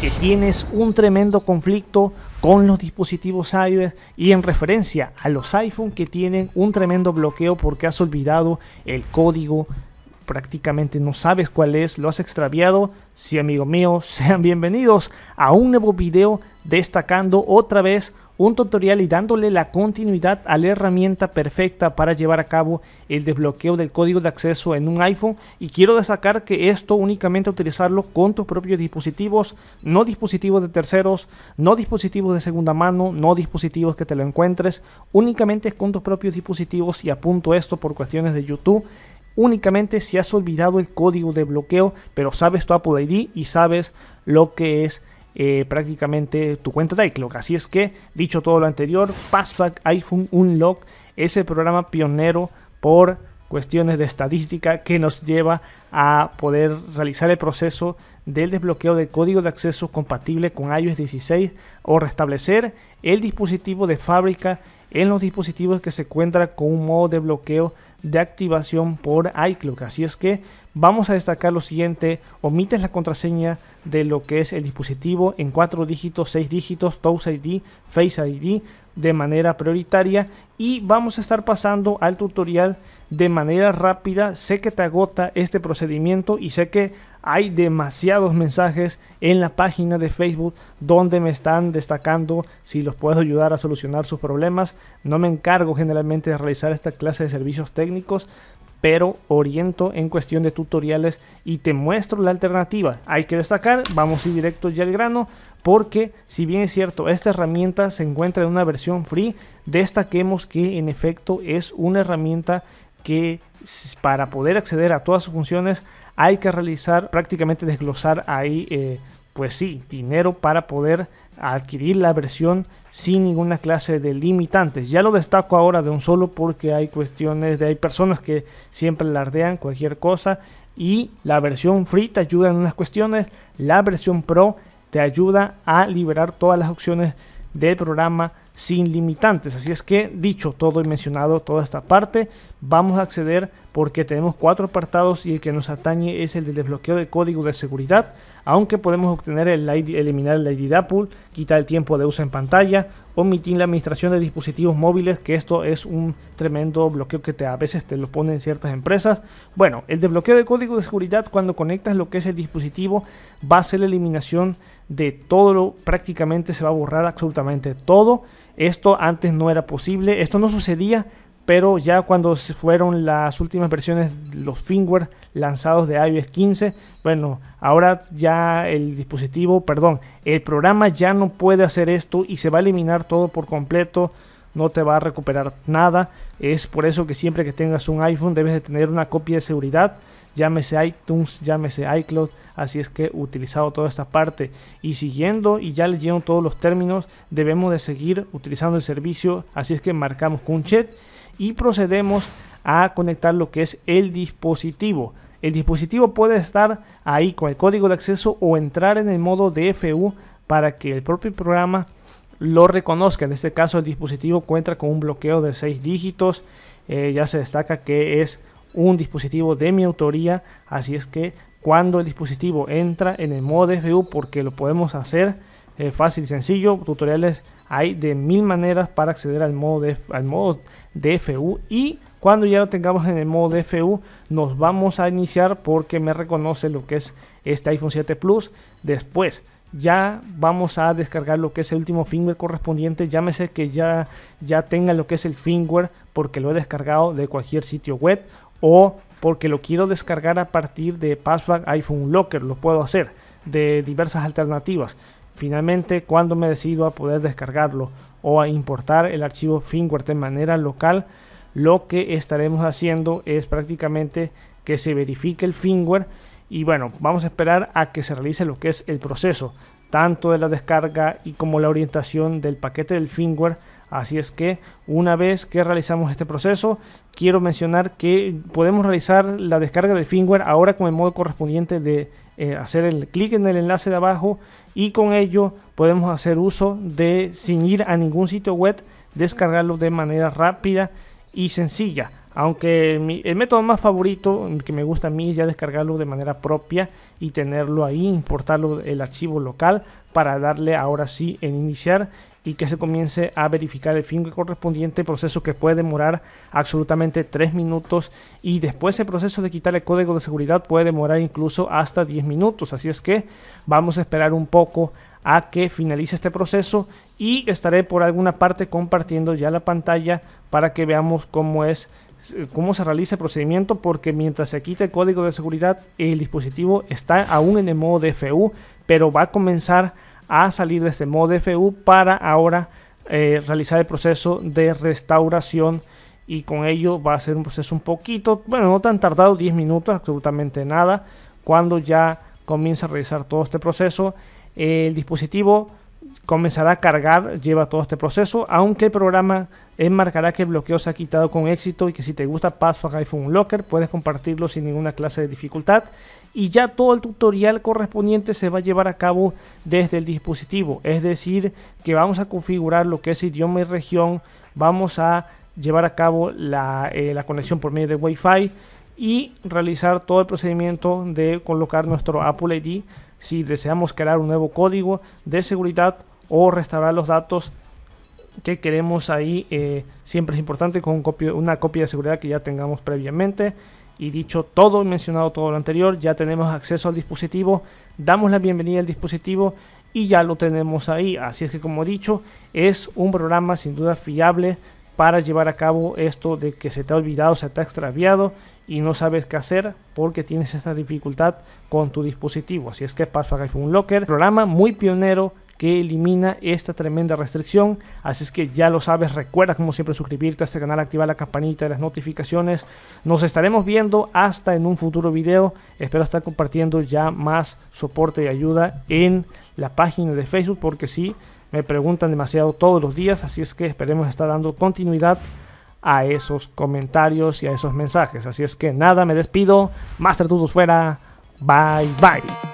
que tienes un tremendo conflicto con los dispositivos iOS y en referencia a los iPhone que tienen un tremendo bloqueo porque has olvidado el código prácticamente no sabes cuál es, lo has extraviado, sí amigo mío, sean bienvenidos a un nuevo video destacando otra vez un tutorial y dándole la continuidad a la herramienta perfecta para llevar a cabo el desbloqueo del código de acceso en un iPhone y quiero destacar que esto únicamente utilizarlo con tus propios dispositivos, no dispositivos de terceros, no dispositivos de segunda mano, no dispositivos que te lo encuentres, únicamente con tus propios dispositivos y apunto esto por cuestiones de YouTube únicamente si has olvidado el código de bloqueo, pero sabes tu Apple ID y sabes lo que es eh, prácticamente tu cuenta de iCloud. Así es que, dicho todo lo anterior, PassFact iPhone Unlock es el programa pionero por cuestiones de estadística que nos lleva a poder realizar el proceso del desbloqueo de código de acceso compatible con iOS 16 o restablecer el dispositivo de fábrica en los dispositivos que se encuentran con un modo de bloqueo de activación por iCloud. Así es que vamos a destacar lo siguiente, omites la contraseña de lo que es el dispositivo en 4 dígitos, 6 dígitos, Touch ID, Face ID, de manera prioritaria y vamos a estar pasando al tutorial de manera rápida. Sé que te agota este procedimiento y sé que hay demasiados mensajes en la página de Facebook donde me están destacando si los puedo ayudar a solucionar sus problemas. No me encargo generalmente de realizar esta clase de servicios técnicos, pero oriento en cuestión de tutoriales y te muestro la alternativa. Hay que destacar, vamos a ir directo ya al grano, porque si bien es cierto, esta herramienta se encuentra en una versión free, destaquemos que en efecto es una herramienta que para poder acceder a todas sus funciones hay que realizar prácticamente desglosar ahí, eh, pues sí, dinero para poder adquirir la versión sin ninguna clase de limitantes. Ya lo destaco ahora de un solo porque hay cuestiones de hay personas que siempre lardean cualquier cosa y la versión free te ayuda en unas cuestiones, la versión pro te ayuda a liberar todas las opciones del programa sin limitantes. Así es que dicho todo y mencionado toda esta parte, vamos a acceder porque tenemos cuatro apartados y el que nos atañe es el del desbloqueo de código de seguridad, aunque podemos obtener el ID, eliminar el ID de Apple, quitar el tiempo de uso en pantalla, omitir la administración de dispositivos móviles, que esto es un tremendo bloqueo que a veces te lo ponen ciertas empresas. Bueno, el desbloqueo de código de seguridad cuando conectas lo que es el dispositivo va a ser la eliminación de todo, prácticamente se va a borrar absolutamente todo esto antes no era posible, esto no sucedía, pero ya cuando fueron las últimas versiones, los firmware lanzados de iOS 15, bueno, ahora ya el dispositivo, perdón, el programa ya no puede hacer esto y se va a eliminar todo por completo, no te va a recuperar nada, es por eso que siempre que tengas un iPhone debes de tener una copia de seguridad llámese iTunes, llámese iCloud. Así es que utilizado toda esta parte y siguiendo y ya leyendo todos los términos, debemos de seguir utilizando el servicio. Así es que marcamos con chat y procedemos a conectar lo que es el dispositivo. El dispositivo puede estar ahí con el código de acceso o entrar en el modo DFU para que el propio programa lo reconozca. En este caso el dispositivo cuenta con un bloqueo de 6 dígitos. Eh, ya se destaca que es un dispositivo de mi autoría, así es que cuando el dispositivo entra en el modo DFU, porque lo podemos hacer eh, fácil y sencillo, tutoriales hay de mil maneras para acceder al modo, de, al modo DFU y cuando ya lo tengamos en el modo DFU nos vamos a iniciar porque me reconoce lo que es este iPhone 7 Plus. Después ya vamos a descargar lo que es el último firmware correspondiente. Llámese que ya, ya tenga lo que es el firmware porque lo he descargado de cualquier sitio web o porque lo quiero descargar a partir de Password iPhone Locker, lo puedo hacer de diversas alternativas. Finalmente, cuando me decido a poder descargarlo o a importar el archivo firmware de manera local, lo que estaremos haciendo es prácticamente que se verifique el firmware y bueno, vamos a esperar a que se realice lo que es el proceso, tanto de la descarga y como la orientación del paquete del firmware Así es que una vez que realizamos este proceso, quiero mencionar que podemos realizar la descarga del firmware ahora con el modo correspondiente de eh, hacer el clic en el enlace de abajo y con ello podemos hacer uso de sin ir a ningún sitio web, descargarlo de manera rápida y sencilla. Aunque el método más favorito que me gusta a mí es ya descargarlo de manera propia y tenerlo ahí, importarlo el archivo local para darle ahora sí en iniciar y que se comience a verificar el fin correspondiente, proceso que puede demorar absolutamente 3 minutos y después el proceso de quitar el código de seguridad puede demorar incluso hasta 10 minutos, así es que vamos a esperar un poco a que finalice este proceso y estaré por alguna parte compartiendo ya la pantalla para que veamos cómo es cómo se realiza el procedimiento porque mientras se quita el código de seguridad el dispositivo está aún en el modo DFU pero va a comenzar a salir de este modo fu para ahora eh, realizar el proceso de restauración y con ello va a ser un proceso un poquito, bueno, no tan tardado, 10 minutos, absolutamente nada, cuando ya comienza a realizar todo este proceso. El dispositivo comenzará a cargar, lleva todo este proceso, aunque el programa enmarcará que el bloqueo se ha quitado con éxito y que si te gusta Password iPhone Locker puedes compartirlo sin ninguna clase de dificultad y ya todo el tutorial correspondiente se va a llevar a cabo desde el dispositivo, es decir, que vamos a configurar lo que es idioma y región, vamos a llevar a cabo la, eh, la conexión por medio de Wi-Fi y realizar todo el procedimiento de colocar nuestro Apple ID si deseamos crear un nuevo código de seguridad o restaurar los datos que queremos ahí eh, siempre es importante con una copia de seguridad que ya tengamos previamente y dicho todo, mencionado todo lo anterior, ya tenemos acceso al dispositivo, damos la bienvenida al dispositivo y ya lo tenemos ahí. Así es que como he dicho, es un programa sin duda fiable para llevar a cabo esto de que se te ha olvidado, se te ha extraviado y no sabes qué hacer porque tienes esta dificultad con tu dispositivo. Así es que Password iPhone Locker, programa muy pionero que elimina esta tremenda restricción. Así es que ya lo sabes, recuerda como siempre suscribirte a este canal, activar la campanita de las notificaciones. Nos estaremos viendo hasta en un futuro video. Espero estar compartiendo ya más soporte y ayuda en la página de Facebook porque sí me preguntan demasiado todos los días, así es que esperemos estar dando continuidad a esos comentarios y a esos mensajes. Así es que nada, me despido. Master Dudos fuera. Bye bye.